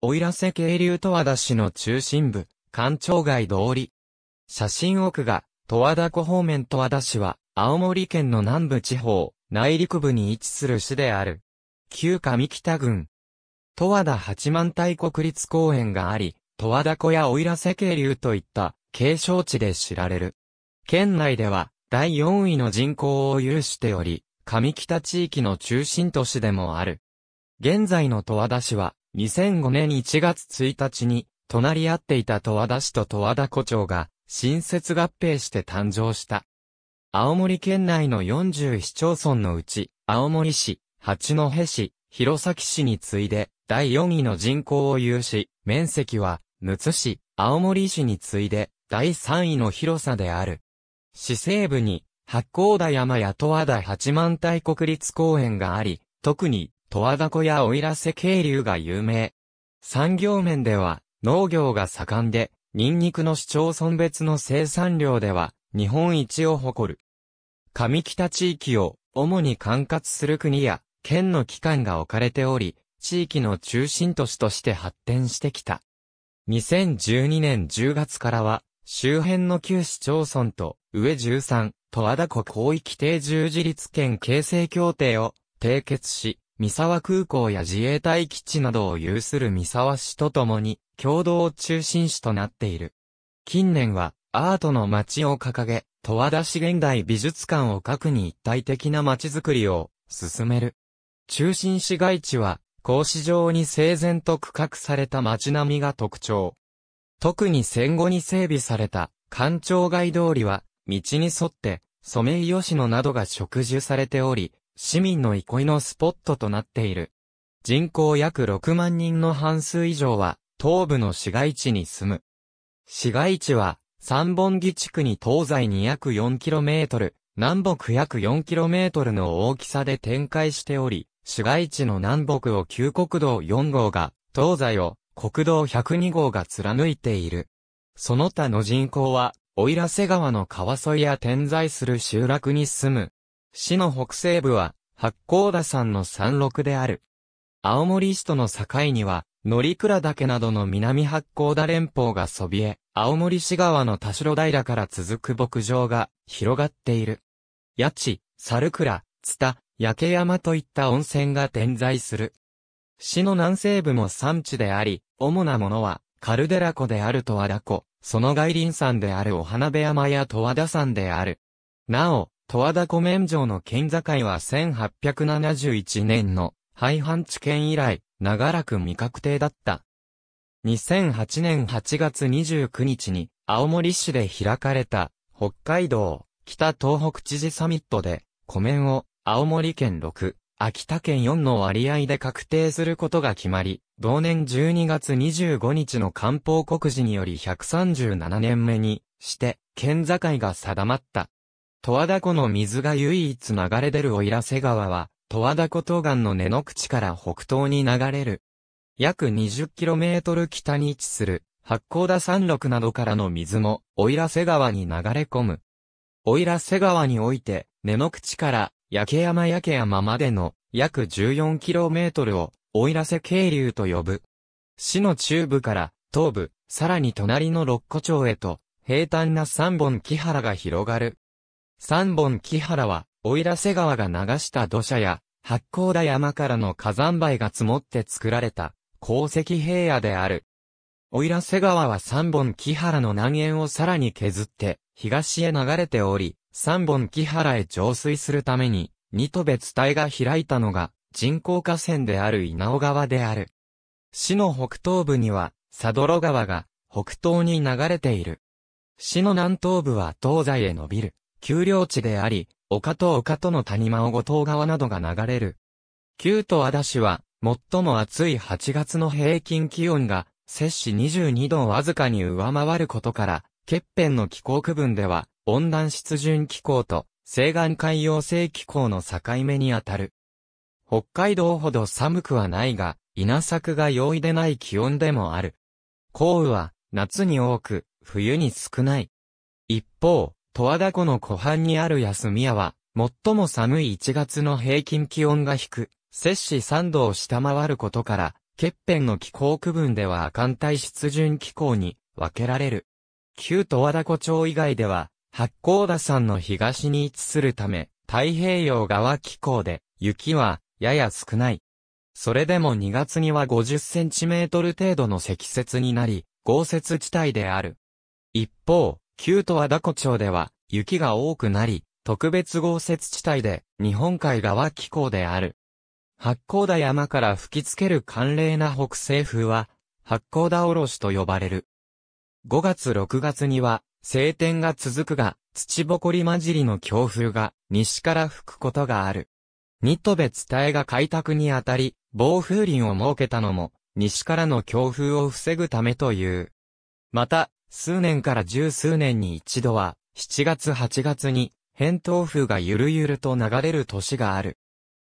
奥入瀬渓流十和田市の中心部、館長街通り。写真奥が、十和田湖方面十和田市は、青森県の南部地方、内陸部に位置する市である。旧上北郡。十和田八幡平国立公園があり、十和田湖や奥入瀬渓流といった景勝地で知られる。県内では、第4位の人口を有しており、上北地域の中心都市でもある。現在の十和田市は、2005年1月1日に、隣り合っていた十和田市と十和田湖町が、新設合併して誕生した。青森県内の40市町村のうち、青森市、八戸市、弘前市に次いで、第4位の人口を有し、面積は、むつ市、青森市に次いで、第3位の広さである。市西部に、八甲田山や十和田八幡大国立公園があり、特に十和田湖や奥入瀬渓流が有名。産業面では、農業が盛んで、ニンニクの市町村別の生産量では、日本一を誇る。上北地域を、主に管轄する国や、県の機関が置かれており、地域の中心都市として発展してきた。2012年10月からは、周辺の旧市町村と、上13、十和田湖広域定住自立県形成協定を締結し、三沢空港や自衛隊基地などを有する三沢市とともに、共同中心市となっている。近年は、アートの街を掲げ、十和田市現代美術館を核に一体的な街づくりを進める。中心市街地は、格子状に整然と区画された街並みが特徴。特に戦後に整備された、官庁街通りは、道に沿って、ソメイヨシノなどが植樹されており、市民の憩いのスポットとなっている。人口約6万人の半数以上は、東部の市街地に住む。市街地は、三本木地区に東西に約 4km、南北約 4km の大きさで展開しており、市街地の南北を旧国道4号が、東西を国道102号が貫いている。その他の人口は、奥入瀬川の川沿いや点在する集落に住む市の北西部は、八甲田山の山麓である。青森市との境には、乗鞍岳などの南八甲田連峰がそびえ、青森市側の田代平から続く牧場が広がっている。八地、猿倉、津田、焼山といった温泉が点在する。市の南西部も山地であり、主なものは、カルデラ湖である十和田湖、その外輪山であるお花部山や十和田山である。なお、十和田湖面上の県境は1871年の廃藩置県以来、長らく未確定だった。2008年8月29日に、青森市で開かれた、北海道、北東北知事サミットで、湖面を、青森県6、秋田県4の割合で確定することが決まり、同年12月25日の官報告示により137年目にして、県境が定まった。十和田湖の水が唯一流れ出る奥入瀬川は、十和田湖東岸の根の口から北東に流れる。約 20km 北に位置する、八甲田山麓などからの水も、奥入瀬川に流れ込む。奥入瀬川において、根の口から、焼山焼山までの、約 14km を、奥入瀬渓流と呼ぶ。市の中部から、東部、さらに隣の六湖町へと、平坦な三本木原が広がる。三本木原は、奥入瀬川が流した土砂や、八甲田山からの火山灰が積もって作られた、鉱石平野である。奥入瀬川は三本木原の南縁をさらに削って、東へ流れており、三本木原へ浄水するために、二戸別帯が開いたのが、人工河川である稲尾川である。市の北東部には、佐泥川が、北東に流れている。市の南東部は東西へ伸びる。丘陵地であり、丘と丘との谷間を五島川などが流れる。旧都和田市は、最も暑い8月の平均気温が、摂氏22度をわずかに上回ることから、欠片の気候区分では、温暖湿潤気候と、西岸海洋性気候の境目にあたる。北海道ほど寒くはないが、稲作が容易でない気温でもある。降雨は、夏に多く、冬に少ない。一方、十和田湖の湖畔にある安宮は、最も寒い1月の平均気温が低、く、摂氏3度を下回ることから、欠片の気候区分では寒帯湿潤気候に分けられる。旧十和田湖町以外では、八甲田山の東に位置するため、太平洋側気候で、雪はやや少ない。それでも2月には50センチメートル程度の積雪になり、豪雪地帯である。一方、旧都和田湖町では雪が多くなり、特別豪雪地帯で日本海側気候である。八甲田山から吹きつける寒冷な北西風は、八甲田おろしと呼ばれる。5月6月には、晴天が続くが、土ぼこり混じりの強風が西から吹くことがある。ニトベ伝えが開拓にあたり、暴風林を設けたのも、西からの強風を防ぐためという。また、数年から十数年に一度は、7月8月に、扁桃風がゆるゆると流れる年がある。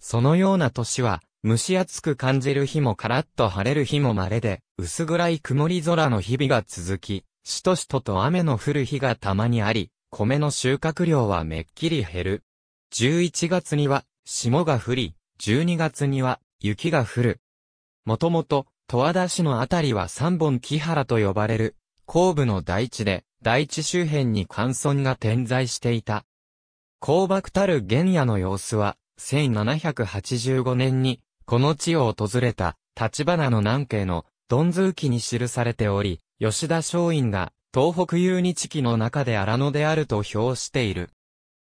そのような年は、蒸し暑く感じる日もカラッと晴れる日も稀で、薄暗い曇り空の日々が続き、しとしとと雨の降る日がたまにあり、米の収穫量はめっきり減る。11月には、霜が降り、12月には、雪が降る。もともと、十和田市のあたりは三本木原と呼ばれる、後部の大地で、大地周辺に寒村が点在していた。高爆たる原野の様子は、1785年に、この地を訪れた、立花の南家の、ドンズー記に記されており、吉田松陰が、東北遊日記の中で荒野であると評している。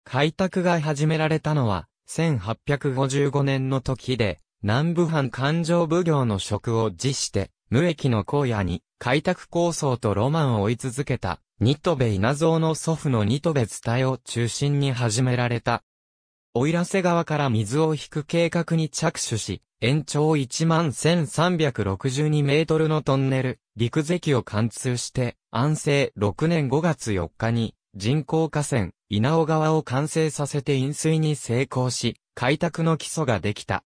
開拓が始められたのは、1855年の時で、南部藩環状奉行の職を辞して、無益の荒野に、開拓構想とロマンを追い続けた、ニトベ稲造の祖父のニトベツえを中心に始められた。オイラセ川から水を引く計画に着手し、延長1万1362メートルのトンネル、陸関を貫通して、安政6年5月4日に、人工河川、稲尾川を完成させて飲水に成功し、開拓の基礎ができた。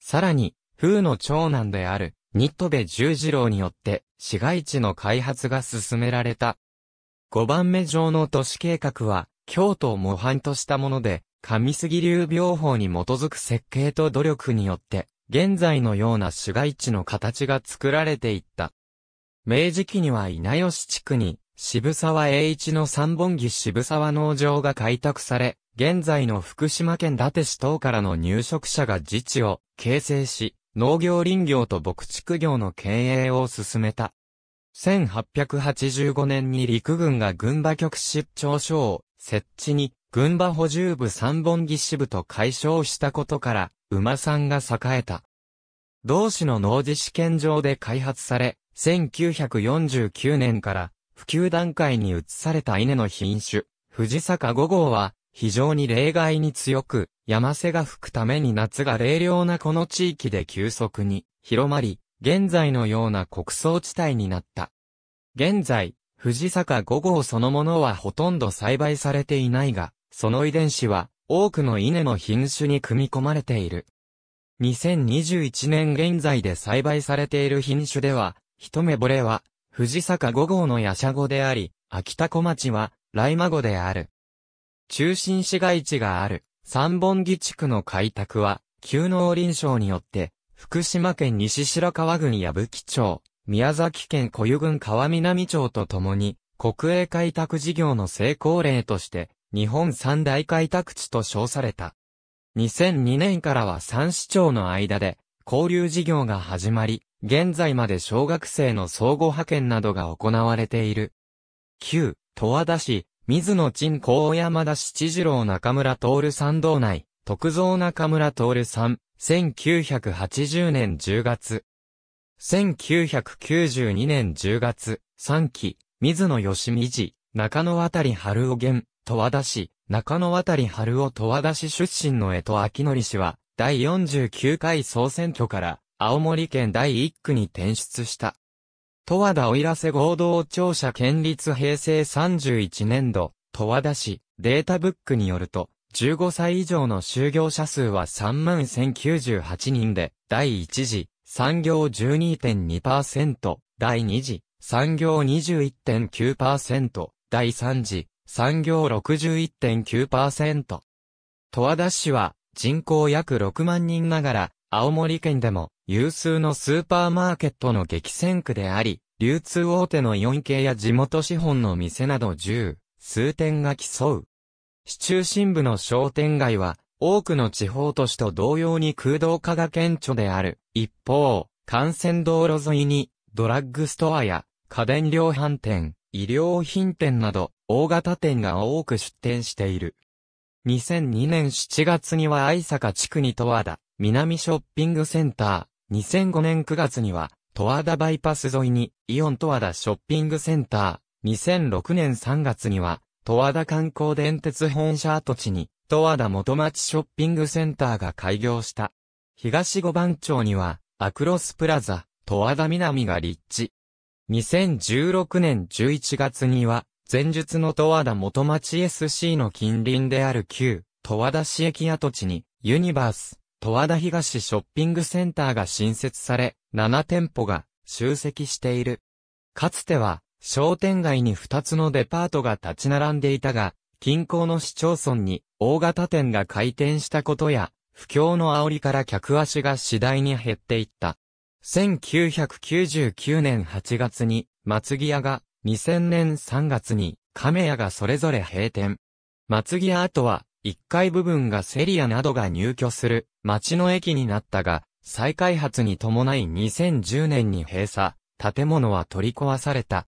さらに、風の長男である、新戸部十次郎によって市街地の開発が進められた。五番目上の都市計画は、京都を模範としたもので、上杉流病法に基づく設計と努力によって、現在のような市街地の形が作られていった。明治期には稲吉地区に、渋沢栄一の三本木渋沢農場が開拓され、現在の福島県伊達市等からの入植者が自治を形成し、農業林業と牧畜業の経営を進めた。1885年に陸軍が軍馬局支庁所を設置に、軍馬補充部三本木支部と解消したことから、馬さんが栄えた。同市の農事試験場で開発され、1949年から普及段階に移された稲の品種、藤坂5号は、非常に冷害に強く、山瀬が吹くために夏が冷涼なこの地域で急速に広まり、現在のような穀倉地帯になった。現在、藤坂5号そのものはほとんど栽培されていないが、その遺伝子は多くの稲の品種に組み込まれている。2021年現在で栽培されている品種では、一目惚れは、藤坂5号のヤシャゴであり、秋田小町は、ライマゴである。中心市街地がある三本木地区の開拓は、旧農林省によって、福島県西白川郡矢吹町、宮崎県小湯郡川南町とともに、国営開拓事業の成功例として、日本三大開拓地と称された。2002年からは三市町の間で、交流事業が始まり、現在まで小学生の相互派遣などが行われている。旧、十和田市、水野鎮高山田七次郎中村徹三道内、徳蔵中村徹三、1980年10月。1992年10月、3期、水野義美次、中野渡春夫源、戸和田市、中野渡春夫戸和田市出身の江戸明則氏は、第49回総選挙から、青森県第1区に転出した。十和田おいらせ合同庁舎県立平成31年度、十和田市データブックによると、15歳以上の就業者数は31,098人で、第1次、産業12.2%、第2次、産業21.9%、第3次、産業61.9%。十和田市は人口約6万人ながら、青森県でも有数のスーパーマーケットの激戦区であり、流通大手の 4K や地元資本の店など10、数店が競う。市中心部の商店街は、多くの地方都市と同様に空洞化が顕著である。一方、幹線道路沿いに、ドラッグストアや、家電量販店、医療品店など、大型店が多く出店している。2002年7月には愛坂地区に十和田、南ショッピングセンター、2005年9月には、十和田バイパス沿いに、イオン十和田ショッピングセンター。2006年3月には、十和田観光電鉄本社跡地に、十和田元町ショッピングセンターが開業した。東五番町には、アクロスプラザ、十和田南が立地。2016年11月には、前述の十和田元町 SC の近隣である旧、十和田市駅跡地に、ユニバース、戸和田東ショッピングセンターが新設され、7店舗が集積している。かつては、商店街に2つのデパートが立ち並んでいたが、近郊の市町村に大型店が開店したことや、不況の煽りから客足が次第に減っていった。1999年8月に、松木屋が、2000年3月に、亀屋がそれぞれ閉店。松木屋跡は、1階部分がセリアなどが入居する町の駅になったが、再開発に伴い2010年に閉鎖、建物は取り壊された。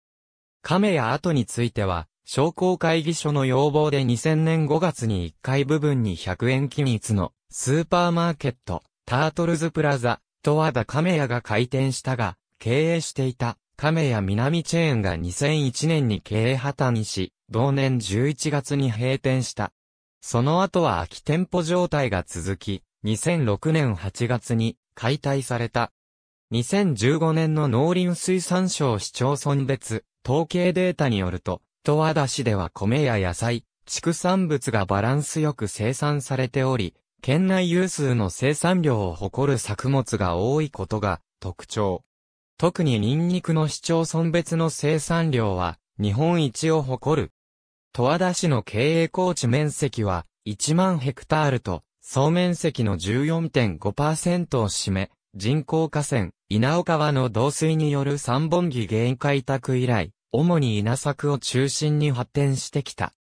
亀屋跡については、商工会議所の要望で2000年5月に1階部分に100円均一のスーパーマーケット、タートルズプラザ、とはだ亀屋が開店したが、経営していた亀屋南チェーンが2001年に経営破綻し、同年11月に閉店した。その後は空き店舗状態が続き、2006年8月に解体された。2015年の農林水産省市町村別統計データによると、十和田市では米や野菜、畜産物がバランスよく生産されており、県内有数の生産量を誇る作物が多いことが特徴。特にニンニクの市町村別の生産量は日本一を誇る十和田市の経営高地面積は1万ヘクタールと、総面積の14.5%を占め、人工河川、稲岡川の導水による三本木原開拓以来、主に稲作を中心に発展してきた。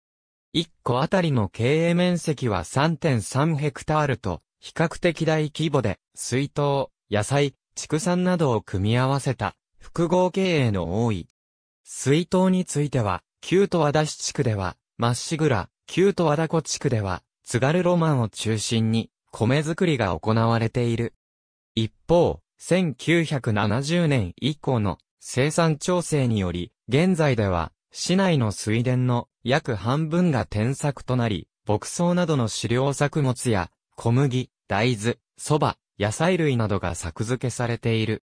1個あたりの経営面積は3.3ヘクタールと、比較的大規模で、水筒、野菜、畜産などを組み合わせた、複合経営の多い。水筒については、旧都和田市地区では、まっしぐら、旧都和田湖地区では、津軽ロマンを中心に、米作りが行われている。一方、1970年以降の生産調整により、現在では、市内の水田の約半分が転作となり、牧草などの飼料作物や、小麦、大豆、蕎麦、野菜類などが作付けされている。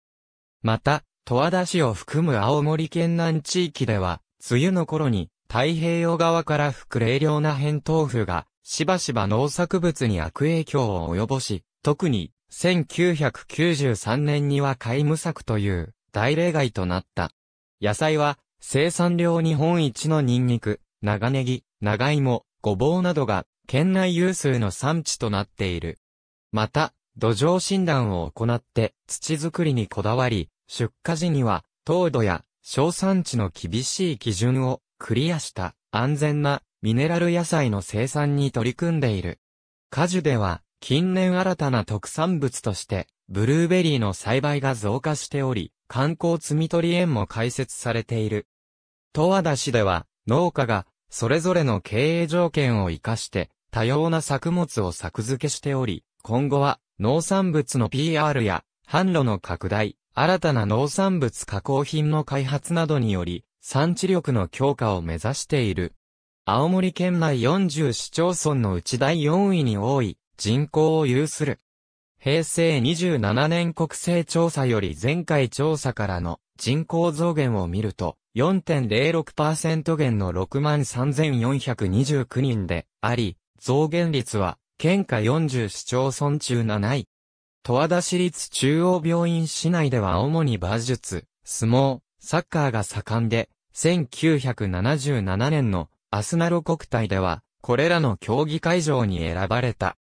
また、戸和田市を含む青森県南地域では、梅雨の頃に太平洋側から吹く冷涼な偏東風がしばしば農作物に悪影響を及ぼし、特に1993年には皆無作という大例外となった。野菜は生産量日本一のニンニク、長ネギ、長芋、ごぼうなどが県内有数の産地となっている。また、土壌診断を行って土作りにこだわり、出荷時には糖度や小産地の厳しい基準をクリアした安全なミネラル野菜の生産に取り組んでいる。果樹では近年新たな特産物としてブルーベリーの栽培が増加しており、観光摘み取り園も開設されている。十和田市では農家がそれぞれの経営条件を活かして多様な作物を作付けしており、今後は農産物の PR や販路の拡大、新たな農産物加工品の開発などにより、産地力の強化を目指している。青森県内40市町村のうち第4位に多い人口を有する。平成27年国勢調査より前回調査からの人口増減を見ると、4.06%減の63,429人であり、増減率は、県下40市町村中7位。十和田市立中央病院市内では主に馬術、相撲、サッカーが盛んで、1977年のアスナロ国体では、これらの競技会場に選ばれた。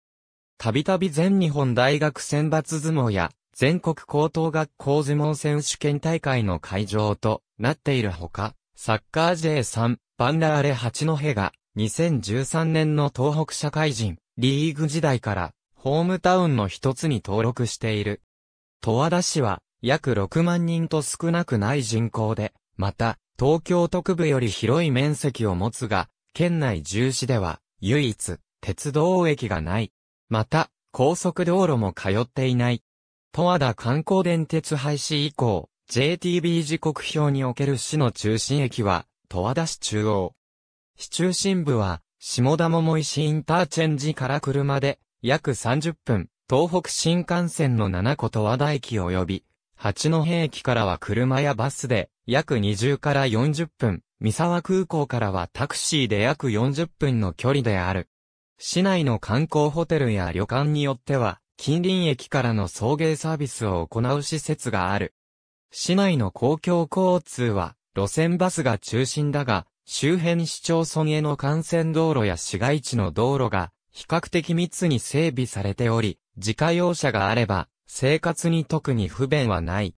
たびたび全日本大学選抜相撲や、全国高等学校相撲選手権大会の会場となっているほか、サッカー J3、バンダーレ八戸が、2013年の東北社会人、リーグ時代からホームタウンの一つに登録している。十和田市は約6万人と少なくない人口で、また、東京特部より広い面積を持つが、県内重視では唯一鉄道駅がない。また、高速道路も通っていない。十和田観光電鉄廃止以降、JTB 時刻表における市の中心駅は、十和田市中央。市中心部は、下田桃石インターチェンジから車で約30分、東北新幹線の七子と和田駅及び、八戸駅からは車やバスで約20から40分、三沢空港からはタクシーで約40分の距離である。市内の観光ホテルや旅館によっては、近隣駅からの送迎サービスを行う施設がある。市内の公共交通は、路線バスが中心だが、周辺市町村への幹線道路や市街地の道路が、比較的密に整備されており、自家用車があれば、生活に特に不便はない。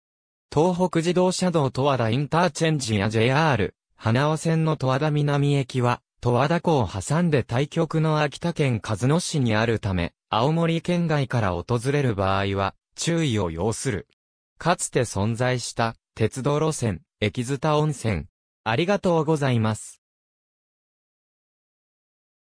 東北自動車道十和田インターチェンジや JR、花尾線の十和田南駅は、十和田湖を挟んで対局の秋田県鹿角市にあるため、青森県外から訪れる場合は、注意を要する。かつて存在した、鉄道路線、駅津田温泉。ありがとうございます。